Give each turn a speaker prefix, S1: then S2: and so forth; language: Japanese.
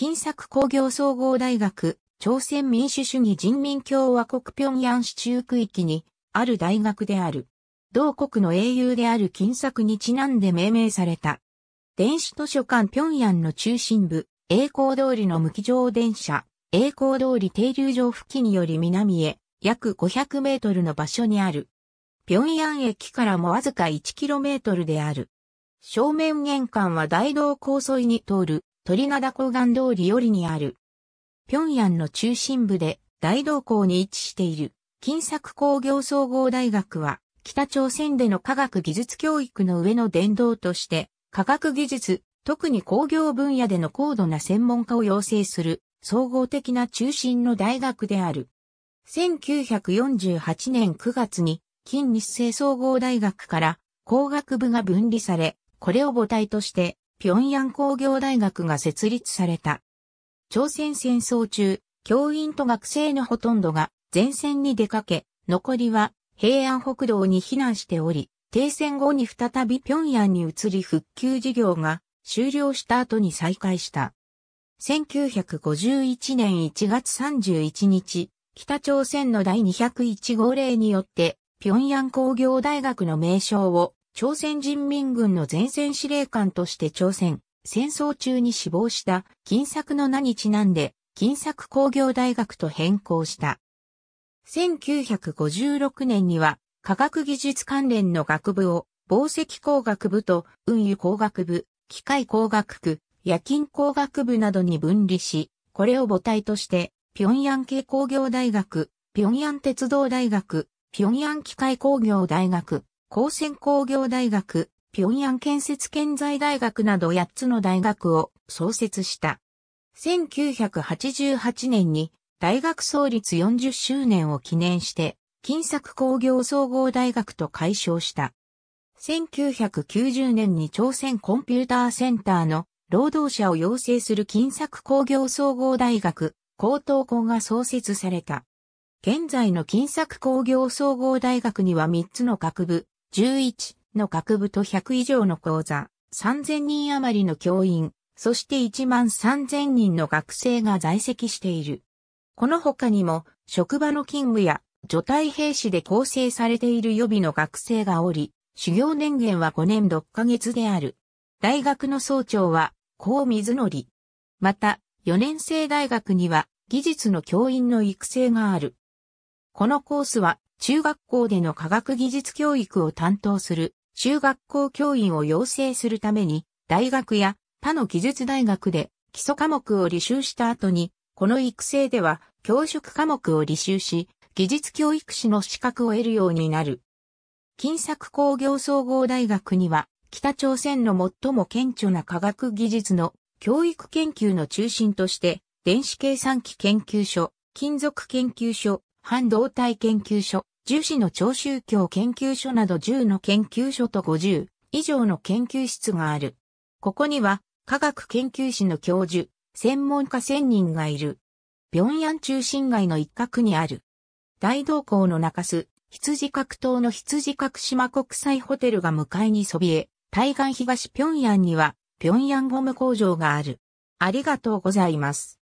S1: 金策工業総合大学、朝鮮民主主義人民共和国平壌市中区域にある大学である。同国の英雄である金策にちなんで命名された。電子図書館平壌の中心部、栄光通りの無機乗電車、栄光通り停留場付近より南へ約500メートルの場所にある。平壌駅からもわずか1キロメートルである。正面玄関は大道構想に通る鳥灘高岸通りよりにある。平壌の中心部で大道校に位置している金策工業総合大学は北朝鮮での科学技術教育の上の伝道として科学技術、特に工業分野での高度な専門家を養成する総合的な中心の大学である。1948年9月に近日成総合大学から工学部が分離され、これを母体として平壌工業大学が設立された。朝鮮戦争中、教員と学生のほとんどが前線に出かけ、残りは平安北道に避難しており、停戦後に再び平壌に移り復旧事業が終了した後に再開した。1951年1月31日、北朝鮮の第201号令によって、平壌工業大学の名称を朝鮮人民軍の前線司令官として朝鮮、戦争中に死亡した金作の名にちなんで、金作工業大学と変更した。1956年には科学技術関連の学部を紡績工学部と運輸工学部、機械工学区、夜勤工学部などに分離し、これを母体として、平壌系工業大学、平壌鉄道大学、平壌機械工業大学、高専工業大学、平壌建設建材大学など8つの大学を創設した。1988年に大学創立40周年を記念して、金作工業総合大学と解消した。1990年に朝鮮コンピューターセンターの労働者を養成する金作工業総合大学高等校が創設された。現在の金作工業総合大学には3つの学部、11の学部と100以上の講座、3000人余りの教員、そして1万3000人の学生が在籍している。この他にも、職場の勤務や、除隊兵士で構成されている予備の学生がおり、修行年限は5年6ヶ月である。大学の総長は、高水則。また、4年生大学には、技術の教員の育成がある。このコースは、中学校での科学技術教育を担当する中学校教員を養成するために、大学や他の技術大学で基礎科目を履修した後に、この育成では教職科目を履修し、技術教育士の資格を得るようになる。金作工業総合大学には、北朝鮮の最も顕著な科学技術の教育研究の中心として、電子計算機研究所、金属研究所、半導体研究所、樹脂の超宗教研究所など10の研究所と50以上の研究室がある。ここには科学研究士の教授、専門家1000人がいる。平壌中心街の一角にある。大道校の中洲、羊角島の羊角島国際ホテルが向かいにそびえ、対岸東平壌には平壌ゴム工場がある。ありがとうございます。